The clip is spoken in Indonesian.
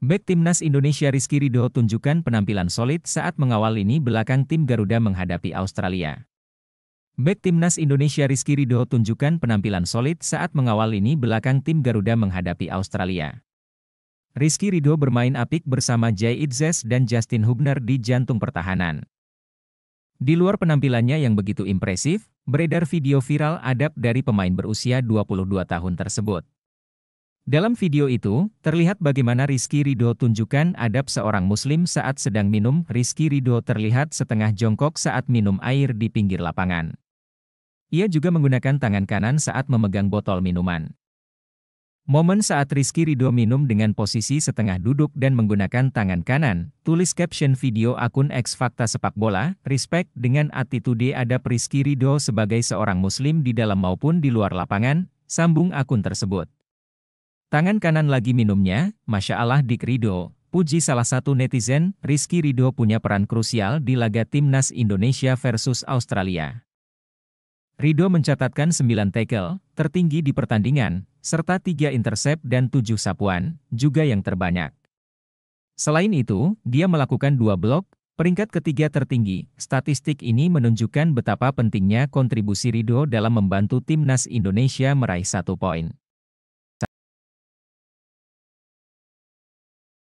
Bek timnas Indonesia Rizky Ridho tunjukkan penampilan solid saat mengawal ini belakang tim Garuda menghadapi Australia. Bek timnas Indonesia Rizky Ridho tunjukkan penampilan solid saat mengawal ini belakang tim Garuda menghadapi Australia. Rizky Ridho bermain apik bersama Jay Itzes dan Justin Hubner di jantung pertahanan. Di luar penampilannya yang begitu impresif, beredar video viral adab dari pemain berusia 22 tahun tersebut. Dalam video itu, terlihat bagaimana Rizky Ridho tunjukkan adab seorang muslim saat sedang minum. Rizky Ridho terlihat setengah jongkok saat minum air di pinggir lapangan. Ia juga menggunakan tangan kanan saat memegang botol minuman. Momen saat Rizky Ridho minum dengan posisi setengah duduk dan menggunakan tangan kanan, tulis caption video akun ex Fakta Sepak Bola, respect dengan attitude ada Rizky Ridho sebagai seorang muslim di dalam maupun di luar lapangan, sambung akun tersebut. Tangan kanan lagi minumnya, Masya Allah Dik Rido. Puji salah satu netizen, Rizky Rido punya peran krusial di laga Timnas Indonesia versus Australia. Rido mencatatkan 9 tackle, tertinggi di pertandingan, serta 3 intercept dan 7 sapuan, juga yang terbanyak. Selain itu, dia melakukan dua blok, peringkat ketiga tertinggi. Statistik ini menunjukkan betapa pentingnya kontribusi Rido dalam membantu timnas Indonesia meraih satu poin.